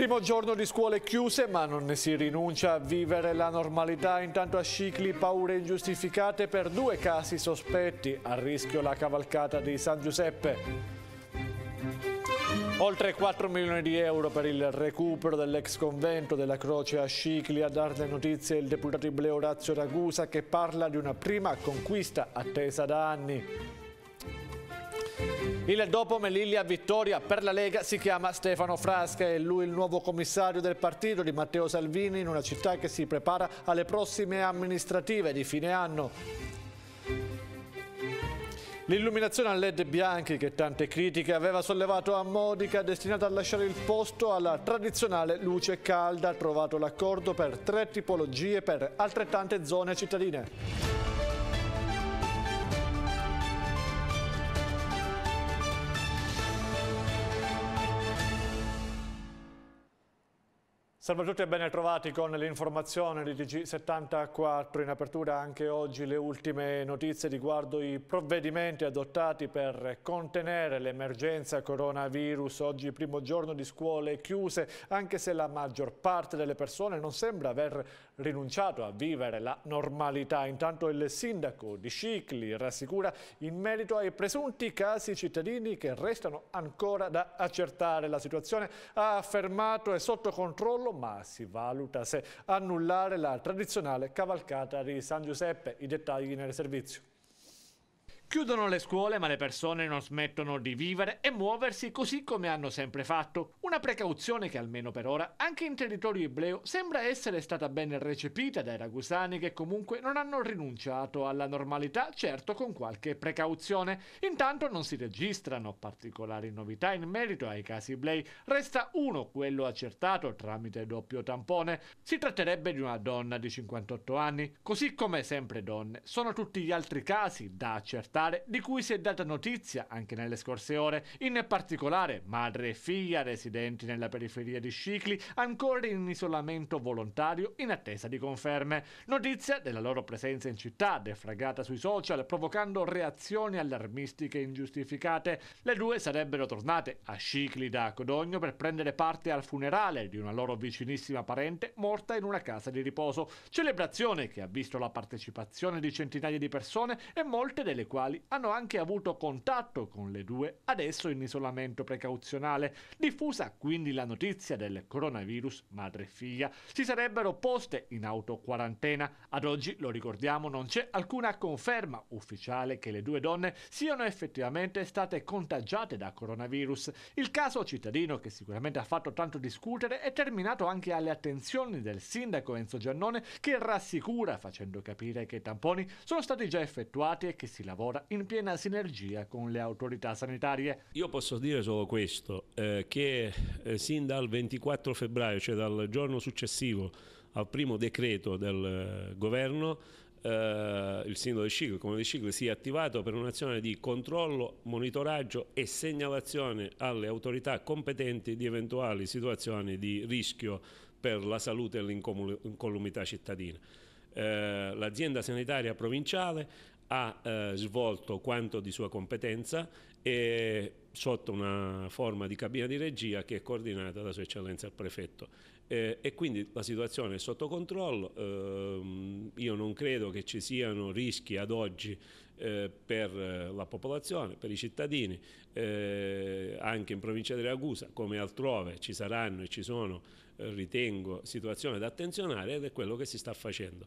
Primo giorno di scuole chiuse, ma non ne si rinuncia a vivere la normalità. Intanto a Scicli paure ingiustificate per due casi sospetti. A rischio la cavalcata di San Giuseppe. Oltre 4 milioni di euro per il recupero dell'ex convento della Croce a Scicli. A dar le notizie il deputato Ibleo Razio Ragusa che parla di una prima conquista attesa da anni. Il dopo Melilla vittoria per la Lega si chiama Stefano Frasca e lui il nuovo commissario del partito di Matteo Salvini in una città che si prepara alle prossime amministrative di fine anno. L'illuminazione a led bianchi che tante critiche aveva sollevato a Modica destinata a lasciare il posto alla tradizionale luce calda ha trovato l'accordo per tre tipologie per altrettante zone cittadine. Salve a tutti e ben trovati con l'informazione di TG74. In apertura anche oggi le ultime notizie riguardo i provvedimenti adottati per contenere l'emergenza coronavirus. Oggi primo giorno di scuole chiuse, anche se la maggior parte delle persone non sembra aver rinunciato a vivere la normalità. Intanto il sindaco di Cicli rassicura in merito ai presunti casi cittadini che restano ancora da accertare. La situazione ha affermato è sotto controllo ma si valuta se annullare la tradizionale cavalcata di San Giuseppe. I dettagli nel servizio. Chiudono le scuole ma le persone non smettono di vivere e muoversi così come hanno sempre fatto, una precauzione che almeno per ora anche in territorio ibleo, sembra essere stata ben recepita dai ragusani che comunque non hanno rinunciato alla normalità, certo con qualche precauzione. Intanto non si registrano particolari novità in merito ai casi iblei, resta uno quello accertato tramite doppio tampone. Si tratterebbe di una donna di 58 anni, così come sempre donne. Sono tutti gli altri casi da accertare parlamentare di cui si è data notizia anche nelle scorse ore, in particolare madre e figlia residenti nella periferia di Scicli, ancora in isolamento volontario in attesa di conferme. Notizia della loro presenza in città, defragata sui social, provocando reazioni allarmistiche ingiustificate. Le due sarebbero tornate a Scicli da Codogno per prendere parte al funerale di una loro vicinissima parente morta in una casa di riposo, celebrazione che ha visto la partecipazione di centinaia di persone e molte delle quali quali hanno anche avuto contatto con le due adesso in isolamento precauzionale. Diffusa quindi la notizia del coronavirus madre e figlia. Si sarebbero poste in autoquarantena. Ad oggi, lo ricordiamo, non c'è alcuna conferma ufficiale che le due donne siano effettivamente state contagiate da coronavirus. Il caso cittadino, che sicuramente ha fatto tanto discutere, è terminato anche alle attenzioni del sindaco Enzo Giannone che rassicura facendo capire che i tamponi sono stati già effettuati e che si lavora in piena sinergia con le autorità sanitarie. Io posso dire solo questo, eh, che eh, sin dal 24 febbraio, cioè dal giorno successivo al primo decreto del eh, governo, Uh, il sindaco di Ciclo, il comune di Ciclo si è attivato per un'azione di controllo, monitoraggio e segnalazione alle autorità competenti di eventuali situazioni di rischio per la salute e l'incolumità cittadina. Uh, l'azienda sanitaria provinciale ha eh, svolto quanto di sua competenza e sotto una forma di cabina di regia che è coordinata da Sua Eccellenza il Prefetto. Eh, e quindi la situazione è sotto controllo, eh, io non credo che ci siano rischi ad oggi eh, per eh, la popolazione, per i cittadini, eh, anche in provincia di Ragusa come altrove ci saranno e ci sono, eh, ritengo, situazioni da attenzionare ed è quello che si sta facendo.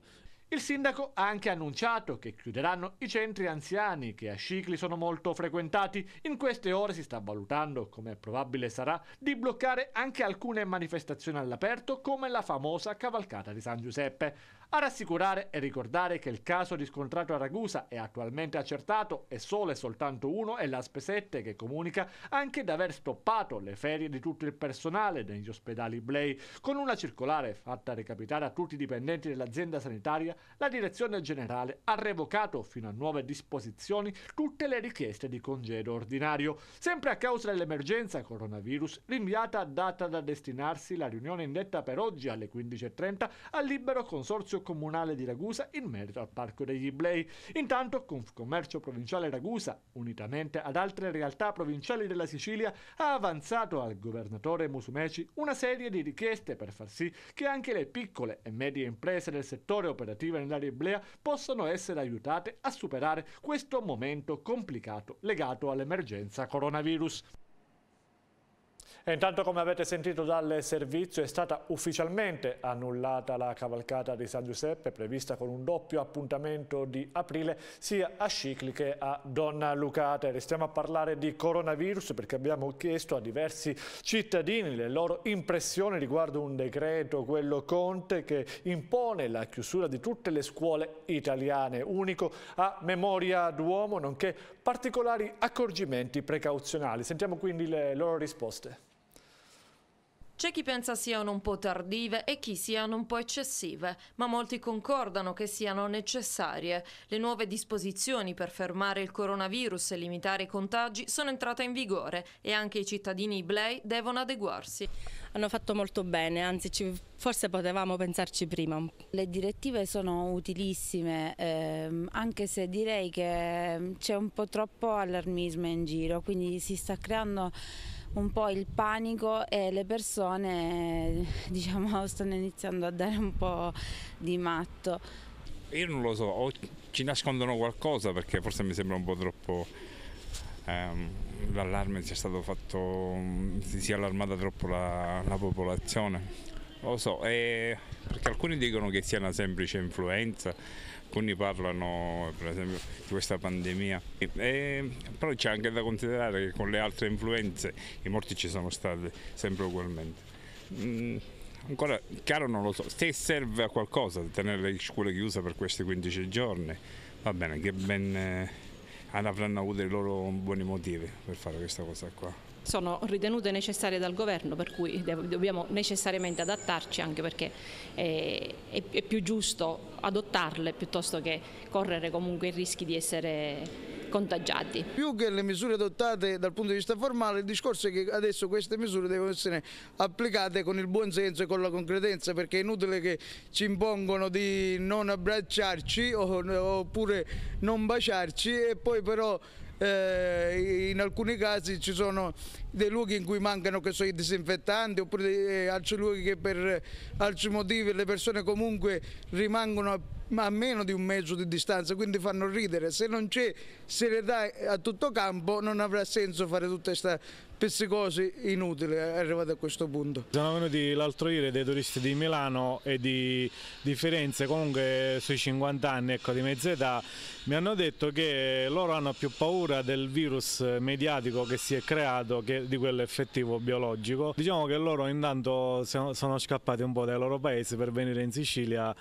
Il sindaco ha anche annunciato che chiuderanno i centri anziani che a Scicli sono molto frequentati. In queste ore si sta valutando, come probabile sarà, di bloccare anche alcune manifestazioni all'aperto come la famosa cavalcata di San Giuseppe. A rassicurare e ricordare che il caso riscontrato a Ragusa è attualmente accertato e solo e soltanto uno è l'ASP 7 che comunica anche di aver stoppato le ferie di tutto il personale degli ospedali Blay con una circolare fatta recapitare a tutti i dipendenti dell'azienda sanitaria la direzione generale ha revocato fino a nuove disposizioni tutte le richieste di congedo ordinario sempre a causa dell'emergenza coronavirus rinviata a data da destinarsi la riunione indetta per oggi alle 15.30 al libero consorzio comunale di Ragusa in merito al Parco degli Iblei. Intanto Confcommercio Provinciale Ragusa, unitamente ad altre realtà provinciali della Sicilia, ha avanzato al governatore Musumeci una serie di richieste per far sì che anche le piccole e medie imprese del settore operativo nell'area Iblea possano essere aiutate a superare questo momento complicato legato all'emergenza coronavirus. E intanto come avete sentito dal servizio è stata ufficialmente annullata la cavalcata di San Giuseppe prevista con un doppio appuntamento di aprile sia a Scicli che a Donna Lucata. restiamo a parlare di coronavirus perché abbiamo chiesto a diversi cittadini le loro impressioni riguardo un decreto, quello Conte, che impone la chiusura di tutte le scuole italiane, unico a memoria d'uomo, nonché particolari accorgimenti precauzionali. Sentiamo quindi le loro risposte. C'è chi pensa siano un po' tardive e chi siano un po' eccessive, ma molti concordano che siano necessarie. Le nuove disposizioni per fermare il coronavirus e limitare i contagi sono entrate in vigore e anche i cittadini iblei devono adeguarsi. Hanno fatto molto bene, anzi ci, forse potevamo pensarci prima. Le direttive sono utilissime, ehm, anche se direi che c'è un po' troppo allarmismo in giro, quindi si sta creando un po' il panico e le persone diciamo, stanno iniziando a dare un po' di matto. Io non lo so, o ci nascondono qualcosa perché forse mi sembra un po' troppo... Ehm, l'allarme sia stato fatto, si sia allarmata troppo la, la popolazione lo so, eh, perché alcuni dicono che sia una semplice influenza, alcuni parlano per esempio di questa pandemia, eh, però c'è anche da considerare che con le altre influenze i morti ci sono stati sempre ugualmente. Mm, ancora chiaro non lo so, se serve a qualcosa tenere le scuole chiuse per questi 15 giorni, va bene, che ben eh, avranno avuto i loro buoni motivi per fare questa cosa qua sono ritenute necessarie dal governo per cui dobbiamo necessariamente adattarci anche perché eh, è, più giusto adottarle piuttosto che correre comunque i rischi di essere contagiati. Più che le misure adottate dal punto di vista formale il discorso è che adesso queste misure devono essere applicate con il buon senso e con la concretezza perché è inutile che ci impongono di non abbracciarci oppure non baciarci e poi però eh, in alcuni casi ci sono dei luoghi in cui mancano che so, i disinfettanti oppure eh, altri luoghi che per eh, altri motivi le persone comunque rimangono a, a meno di un mezzo di distanza, quindi fanno ridere. Se non c'è serietà eh, a tutto campo non avrà senso fare tutta questa pessicosi inutile arrivati a questo punto. Sono venuti l'altro ieri dei turisti di Milano e di, di Firenze, comunque sui 50 anni ecco, di mezza età, mi hanno detto che loro hanno più paura del virus mediatico che si è creato che di quello effettivo biologico. Diciamo che loro intanto sono scappati un po' dai loro paesi per venire in Sicilia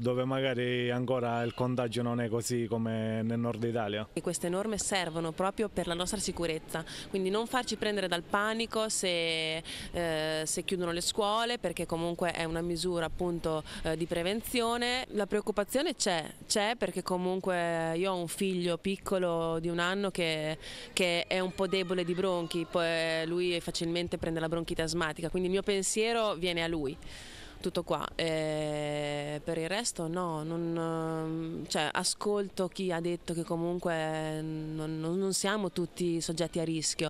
dove magari ancora il contagio non è così come nel nord Italia. E queste norme servono proprio per la nostra sicurezza, quindi non farci prendere dal panico se, eh, se chiudono le scuole perché comunque è una misura appunto eh, di prevenzione. La preoccupazione c'è, c'è perché comunque io ho un figlio piccolo di un anno che, che è un po' debole di bronchi, poi lui facilmente prende la bronchite asmatica, quindi il mio pensiero viene a lui tutto qua. E eh, per il resto no, non, ehm, cioè, ascolto chi ha detto che comunque ehm, non, non siamo tutti soggetti a rischio.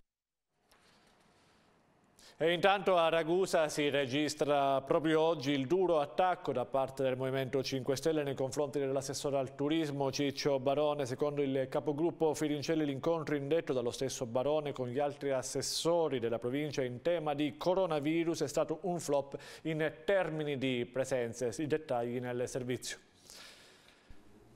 E intanto a Ragusa si registra proprio oggi il duro attacco da parte del Movimento 5 Stelle nei confronti dell'assessore al turismo Ciccio Barone. Secondo il capogruppo Firincelli l'incontro indetto dallo stesso Barone con gli altri assessori della provincia in tema di coronavirus è stato un flop in termini di presenze. I dettagli nel servizio.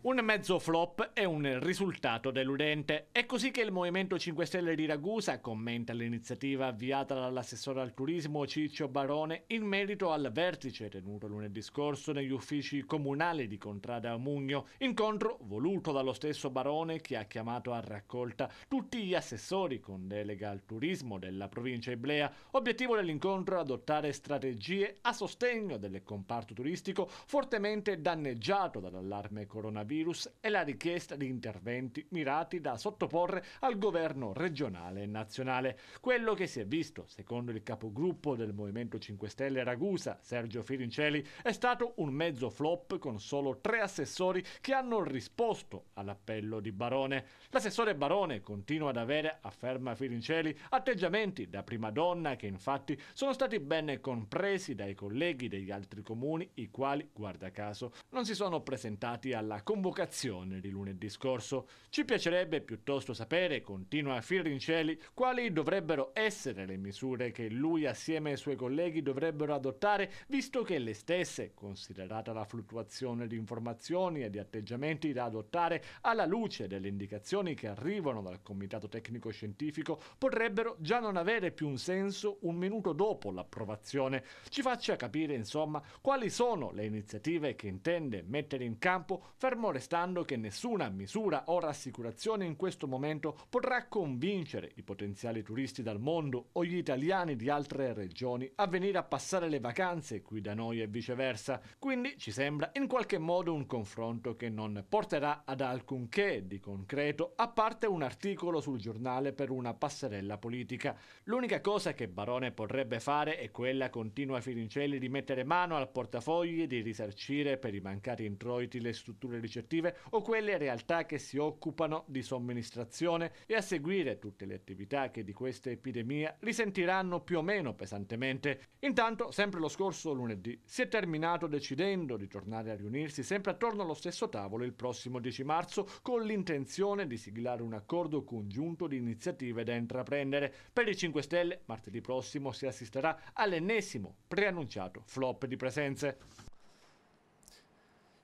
Un mezzo flop e un risultato deludente. È così che il Movimento 5 Stelle di Ragusa commenta l'iniziativa avviata dall'assessore al turismo Ciccio Barone in merito al vertice tenuto lunedì scorso negli uffici comunali di Contrada Mugno, incontro voluto dallo stesso Barone che ha chiamato a raccolta tutti gli assessori con delega al turismo della provincia Iblea. Obiettivo dell'incontro è adottare strategie a sostegno del comparto turistico fortemente danneggiato dall'allarme coronavirus coronavirus e la richiesta di interventi mirati da sottoporre al governo regionale e nazionale. Quello che si è visto, secondo il capogruppo del Movimento 5 Stelle Ragusa, Sergio Firincelli, è stato un mezzo flop con solo tre assessori che hanno risposto all'appello di Barone. L'assessore Barone continua ad avere, afferma Firincelli, atteggiamenti da prima donna che infatti sono stati ben compresi dai colleghi degli altri comuni, i quali, guarda caso, non si sono presentati alla comunicazione convocazione di lunedì scorso. Ci piacerebbe piuttosto sapere, continua Firincelli, quali dovrebbero essere le misure che lui assieme ai suoi colleghi dovrebbero adottare, visto che le stesse, considerata la fluttuazione di informazioni e di atteggiamenti da adottare alla luce delle indicazioni che arrivano dal Comitato Tecnico Scientifico, potrebbero già non avere più un senso un minuto dopo l'approvazione. Ci faccia capire, insomma, quali sono le iniziative che intende mettere in campo fermo restando che nessuna misura o rassicurazione in questo momento potrà convincere i potenziali turisti dal mondo o gli italiani di altre regioni a venire a passare le vacanze qui da noi e viceversa. Quindi ci sembra in qualche modo un confronto che non porterà ad alcunché di concreto, a parte un articolo sul giornale per una passerella politica. L'unica cosa che Barone potrebbe fare è quella continua Firincelli di mettere mano al portafogli e di risarcire per i mancati introiti le strutture ricettive associative o quelle realtà che si occupano di somministrazione e a seguire tutte le attività che di questa epidemia risentiranno più o meno pesantemente. Intanto, sempre lo scorso lunedì, si è terminato decidendo di tornare a riunirsi sempre attorno allo stesso tavolo il prossimo 10 marzo con l'intenzione di siglare un accordo congiunto di iniziative da intraprendere. Per i 5 Stelle, martedì prossimo si assisterà all'ennesimo preannunciato flop di presenze.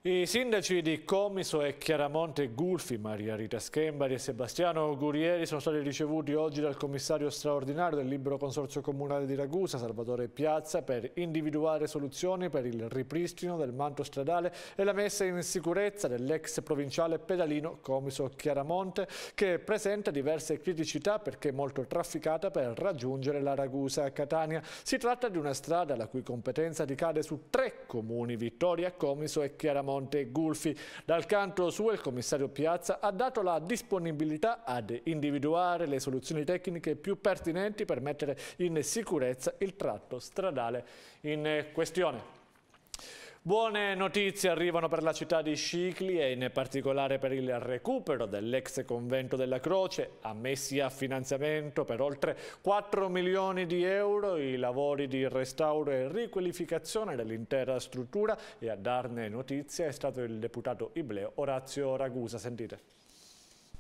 I sindaci di Comiso e Chiaramonte Gulfi, Maria Rita Schembari e Sebastiano Gurieri sono stati ricevuti oggi dal commissario straordinario del Libero Consorzio Comunale di Ragusa, Salvatore Piazza, per individuare soluzioni per il ripristino del manto stradale e la messa in sicurezza dell'ex provinciale pedalino Comiso Chiaramonte, che presenta diverse criticità perché è molto trafficata per raggiungere la Ragusa Catania. Si tratta di una strada la cui competenza ricade su tre comuni, Vittoria, Comiso e Chiaramonte Monte Gulfi. Dal canto suo il commissario Piazza ha dato la disponibilità ad individuare le soluzioni tecniche più pertinenti per mettere in sicurezza il tratto stradale in questione. Buone notizie arrivano per la città di Scicli e in particolare per il recupero dell'ex convento della Croce, ammessi a finanziamento per oltre 4 milioni di euro i lavori di restauro e riqualificazione dell'intera struttura e a darne notizia è stato il deputato Ibleo Orazio Ragusa. Sentite.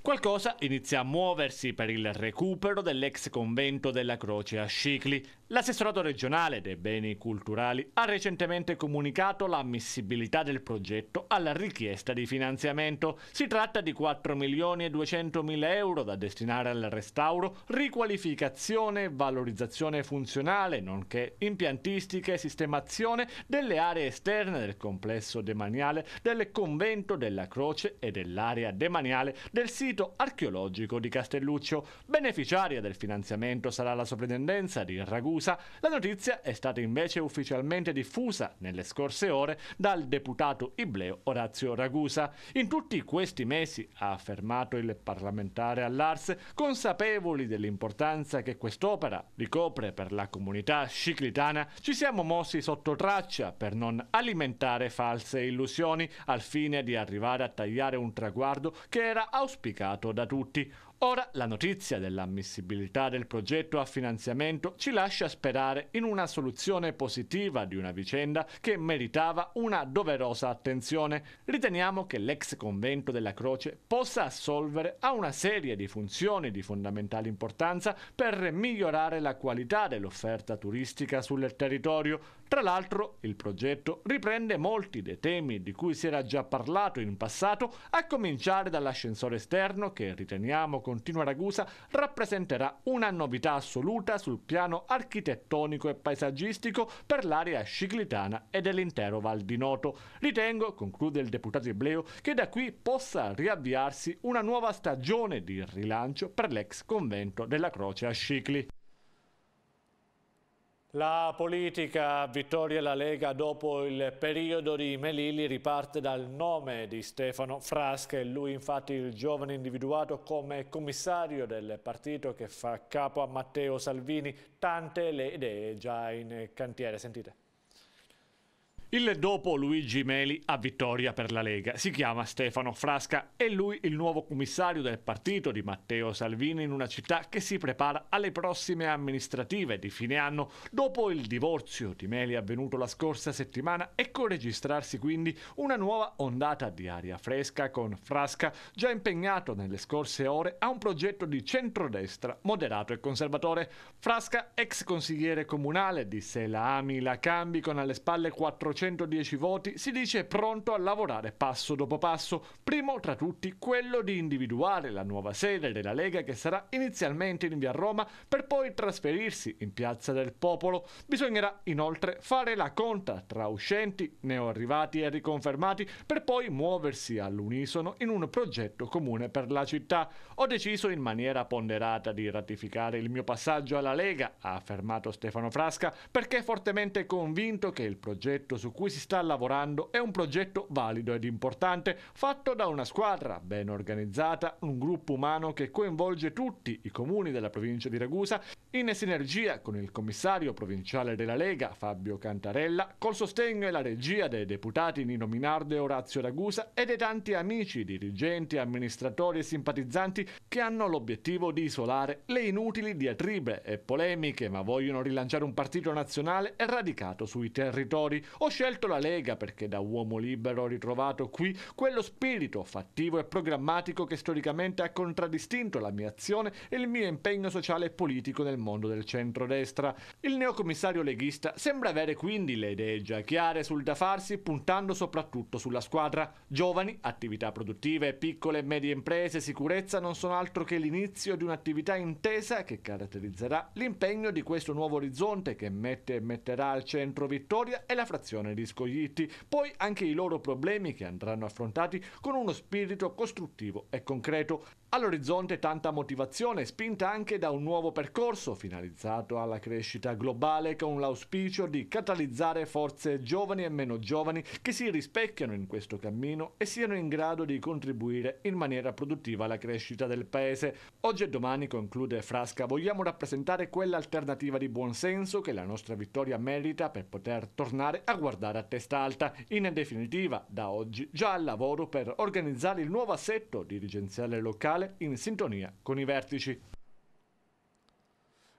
Qualcosa inizia a muoversi per il recupero dell'ex convento della Croce a Scicli. L'assessorato regionale dei beni culturali ha recentemente comunicato l'ammissibilità del progetto alla richiesta di finanziamento. Si tratta di 4 milioni e 200 mila euro da destinare al restauro, riqualificazione valorizzazione funzionale, nonché impiantistica e sistemazione delle aree esterne del complesso demaniale del convento della Croce e dell'area demaniale del sito sito archeologico di Castelluccio. Beneficiaria del finanziamento sarà la soprintendenza di Ragusa. La notizia è stata invece ufficialmente diffusa nelle scorse ore dal deputato ibleo Orazio Ragusa. In tutti questi mesi, ha affermato il parlamentare all'Ars, consapevoli dell'importanza che quest'opera ricopre per la comunità sciclitana, ci siamo mossi sotto traccia per non alimentare false illusioni al fine di arrivare a tagliare un traguardo che era auspicato criticato da tutti. Ora la notizia dell'ammissibilità del progetto a finanziamento ci lascia sperare in una soluzione positiva di una vicenda che meritava una doverosa attenzione. Riteniamo che l'ex convento della Croce possa assolvere a una serie di funzioni di fondamentale importanza per migliorare la qualità dell'offerta turistica sul territorio, tra l'altro il progetto riprende molti dei temi di cui si era già parlato in passato, a cominciare dall'ascensore esterno che riteniamo continua Ragusa rappresenterà una novità assoluta sul piano architettonico e paesaggistico per l'area ciclitana e dell'intero Val di Noto. Ritengo, conclude il deputato Ibleo, che da qui possa riavviarsi una nuova stagione di rilancio per l'ex convento della Croce a Scicli. La politica Vittoria e la Lega dopo il periodo di Melilli riparte dal nome di Stefano Frasca è lui infatti il giovane individuato come commissario del partito che fa capo a Matteo Salvini, tante le idee già in cantiere, sentite. Il dopo Luigi Meli a vittoria per la Lega si chiama Stefano Frasca, è lui il nuovo commissario del partito di Matteo Salvini in una città che si prepara alle prossime amministrative di fine anno dopo il divorzio di Meli avvenuto la scorsa settimana ecco registrarsi quindi una nuova ondata di aria fresca con Frasca già impegnato nelle scorse ore a un progetto di centrodestra moderato e conservatore. Frasca, ex consigliere comunale disse la ami la cambi con alle spalle 400 110 voti, si dice pronto a lavorare passo dopo passo, primo tra tutti quello di individuare la nuova sede della Lega che sarà inizialmente in via Roma per poi trasferirsi in Piazza del Popolo. Bisognerà inoltre fare la conta tra uscenti, neoarrivati e riconfermati per poi muoversi all'unisono in un progetto comune per la città. Ho deciso in maniera ponderata di ratificare il mio passaggio alla Lega, ha affermato Stefano Frasca, perché è fortemente convinto che il progetto su cui si sta lavorando è un progetto valido ed importante, fatto da una squadra ben organizzata, un gruppo umano che coinvolge tutti i comuni della provincia di Ragusa, in sinergia con il commissario provinciale della Lega Fabio Cantarella, col sostegno e la regia dei deputati Nino Minardo e Orazio Ragusa e dei tanti amici, dirigenti, amministratori e simpatizzanti che hanno l'obiettivo di isolare le inutili diatribe e polemiche, ma vogliono rilanciare un partito nazionale radicato sui territori, oscillante scelto la Lega perché da uomo libero ho ritrovato qui quello spirito fattivo e programmatico che storicamente ha contraddistinto la mia azione e il mio impegno sociale e politico nel mondo del centrodestra. Il neocommissario leghista sembra avere quindi le idee già chiare sul da farsi puntando soprattutto sulla squadra. Giovani, attività produttive, piccole e medie imprese, sicurezza non sono altro che l'inizio di un'attività intesa che caratterizzerà l'impegno di questo nuovo orizzonte che mette e metterà al centro Vittoria e la frazione soddisfazione gli scoglitti, poi anche i loro problemi che andranno affrontati con uno spirito costruttivo e concreto, All'orizzonte tanta motivazione, spinta anche da un nuovo percorso finalizzato alla crescita globale con l'auspicio di catalizzare forze giovani e meno giovani che si rispecchiano in questo cammino e siano in grado di contribuire in maniera produttiva alla crescita del Paese. Oggi e domani, conclude Frasca, vogliamo rappresentare quell'alternativa di buonsenso che la nostra vittoria merita per poter tornare a guardare a testa alta. In definitiva, da oggi già al lavoro per organizzare il nuovo assetto dirigenziale locale nazionale in sintonia con i vertici.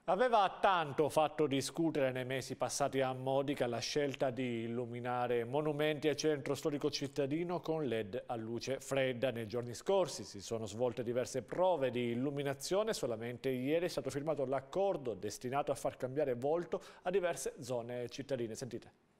Aveva tanto fatto discutere nei mesi passati a Modica la scelta di illuminare monumenti e centro storico cittadino con led a luce fredda. Nei giorni scorsi si sono svolte diverse prove di illuminazione, solamente ieri è stato firmato l'accordo destinato a far cambiare volto a diverse zone cittadine. Sentite.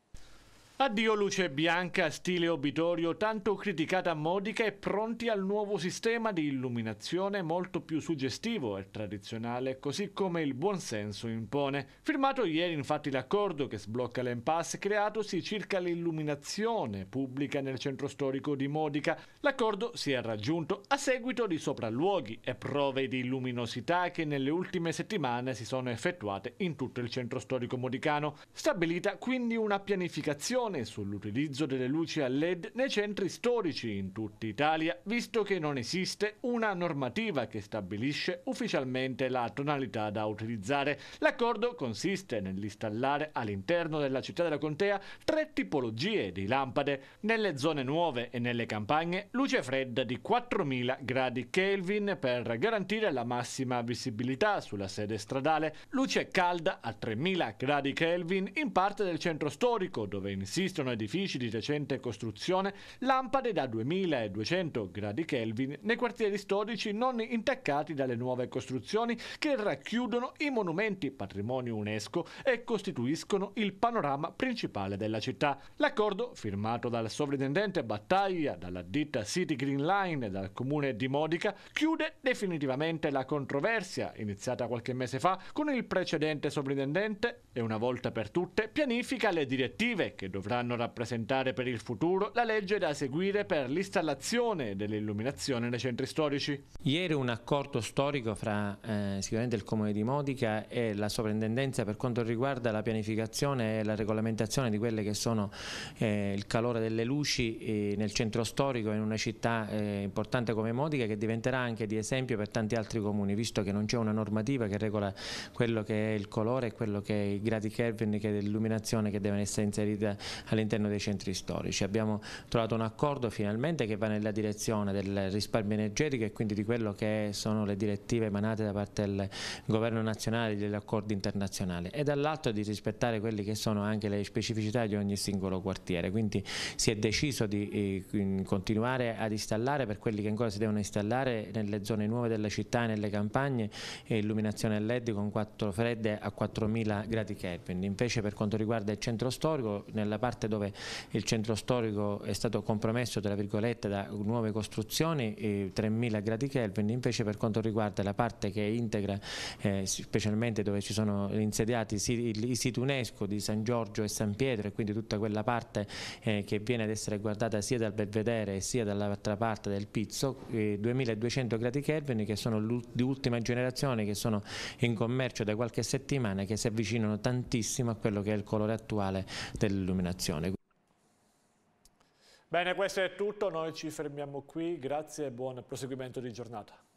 Addio luce bianca stile obitorio tanto criticata a Modica e pronti al nuovo sistema di illuminazione molto più suggestivo e tradizionale così come il buonsenso impone. Firmato ieri infatti l'accordo che sblocca l'impasse creatosi circa l'illuminazione pubblica nel centro storico di Modica. L'accordo si è raggiunto a seguito di sopralluoghi e prove di luminosità che nelle ultime settimane si sono effettuate in tutto il centro storico modicano. Stabilita quindi una pianificazione discussione sull'utilizzo delle luci a LED nei centri storici in tutta Italia, visto che non esiste una normativa che stabilisce ufficialmente la tonalità da utilizzare. L'accordo consiste nell'installare all'interno della città della contea tre tipologie di lampade. Nelle zone nuove e nelle campagne, luce fredda di 4000 gradi Kelvin per garantire la massima visibilità sulla sede stradale, luce calda a 3000 gradi Kelvin in parte del centro storico dove insiste esistono edifici di recente costruzione, lampade da 2200 gradi Kelvin nei quartieri storici non intaccati dalle nuove costruzioni che racchiudono i monumenti patrimonio UNESCO e costituiscono il panorama principale della città. L'accordo, firmato dal sovrintendente Battaglia, dalla ditta City Green Line e dal comune di Modica, chiude definitivamente la controversia iniziata qualche mese fa con il precedente sovrintendente e una volta per tutte pianifica le direttive che dovranno dovranno rappresentare per il futuro la legge da seguire per l'installazione dell'illuminazione nei centri storici. Ieri un accordo storico fra eh, sicuramente il Comune di Modica e la sovrintendenza per quanto riguarda la pianificazione e la regolamentazione di quelle che sono eh, il calore delle luci eh, nel centro storico in una città eh, importante come Modica che diventerà anche di esempio per tanti altri comuni visto che non c'è una normativa che regola quello che è il colore e quello che è i gradi Kelvin che è l'illuminazione che deve essere inserite all'interno dei centri storici. Abbiamo trovato un accordo finalmente che va nella direzione del risparmio energetico e quindi di quello che sono le direttive emanate da parte del governo nazionale e degli accordi internazionali e dall'altro di rispettare quelle che sono anche le specificità di ogni singolo quartiere. Quindi si è deciso di eh, continuare ad installare per quelli che ancora si devono installare nelle zone nuove della città e nelle campagne eh, illuminazione LED con 4 fredde a 4000 gradi Kelvin. Invece per quanto riguarda il centro storico nella parte dove il centro storico è stato compromesso tra virgolette da nuove costruzioni, 3.000 gradi Kelvin, invece per quanto riguarda la parte che integra eh, specialmente dove ci sono insediati i siti UNESCO di San Giorgio e San Pietro e quindi tutta quella parte eh, che viene ad essere guardata sia dal Belvedere sia dall'altra parte del Pizzo, eh, 2200 gradi Kelvin che sono di ultima generazione, che sono in commercio da qualche settimana, che si avvicinano tantissimo a quello che è il colore attuale dell'illuminazione vaccinazione. Bene, questo è tutto, noi ci fermiamo qui, grazie e buon proseguimento di giornata.